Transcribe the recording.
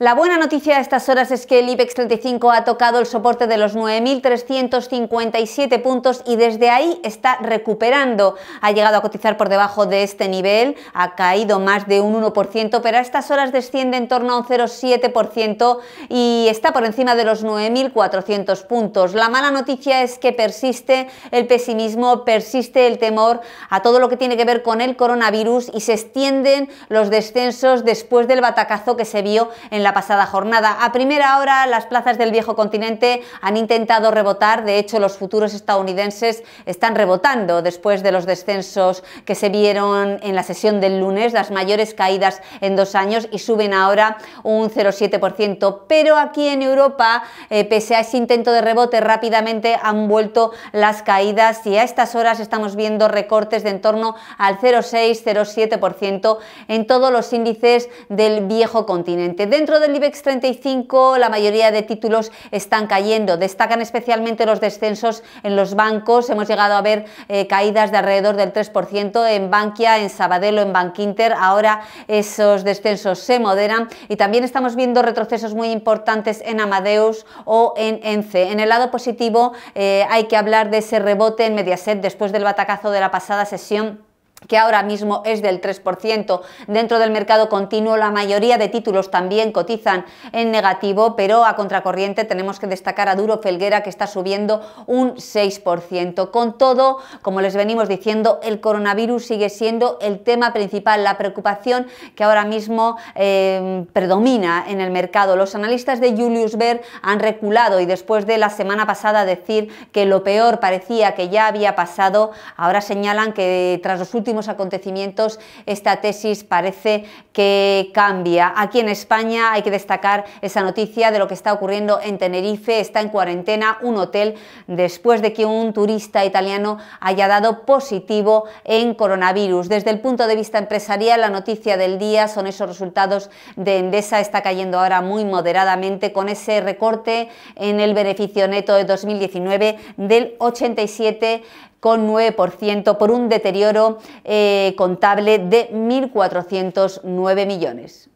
La buena noticia a estas horas es que el IBEX 35 ha tocado el soporte de los 9.357 puntos y desde ahí está recuperando. Ha llegado a cotizar por debajo de este nivel, ha caído más de un 1%, pero a estas horas desciende en torno a un 0,7% y está por encima de los 9.400 puntos. La mala noticia es que persiste el pesimismo, persiste el temor a todo lo que tiene que ver con el coronavirus y se extienden los descensos después del batacazo que se vio en la pasada jornada. A primera hora las plazas del viejo continente han intentado rebotar, de hecho los futuros estadounidenses están rebotando después de los descensos que se vieron en la sesión del lunes, las mayores caídas en dos años y suben ahora un 0,7%. Pero aquí en Europa, eh, pese a ese intento de rebote, rápidamente han vuelto las caídas y a estas horas estamos viendo recortes de en torno al 0,6-0,7% en todos los índices del viejo continente. Dentro del IBEX 35 la mayoría de títulos están cayendo. Destacan especialmente los descensos en los bancos. Hemos llegado a ver eh, caídas de alrededor del 3% en Bankia, en Sabadell o en Bankinter. Ahora esos descensos se moderan y también estamos viendo retrocesos muy importantes en Amadeus o en ENCE. En el lado positivo eh, hay que hablar de ese rebote en Mediaset después del batacazo de la pasada sesión que ahora mismo es del 3%. Dentro del mercado continuo la mayoría de títulos también cotizan en negativo, pero a contracorriente tenemos que destacar a Duro Felguera que está subiendo un 6%. Con todo, como les venimos diciendo, el coronavirus sigue siendo el tema principal, la preocupación que ahora mismo eh, predomina en el mercado. Los analistas de Julius Baer han reculado y después de la semana pasada decir que lo peor parecía que ya había pasado, ahora señalan que tras los últimos acontecimientos esta tesis parece que cambia. Aquí en España hay que destacar esa noticia de lo que está ocurriendo en Tenerife. Está en cuarentena un hotel después de que un turista italiano haya dado positivo en coronavirus. Desde el punto de vista empresarial, la noticia del día son esos resultados de Endesa. Está cayendo ahora muy moderadamente con ese recorte en el beneficio neto de 2019 del 87 con 9% por un deterioro eh, contable de 1.409 millones.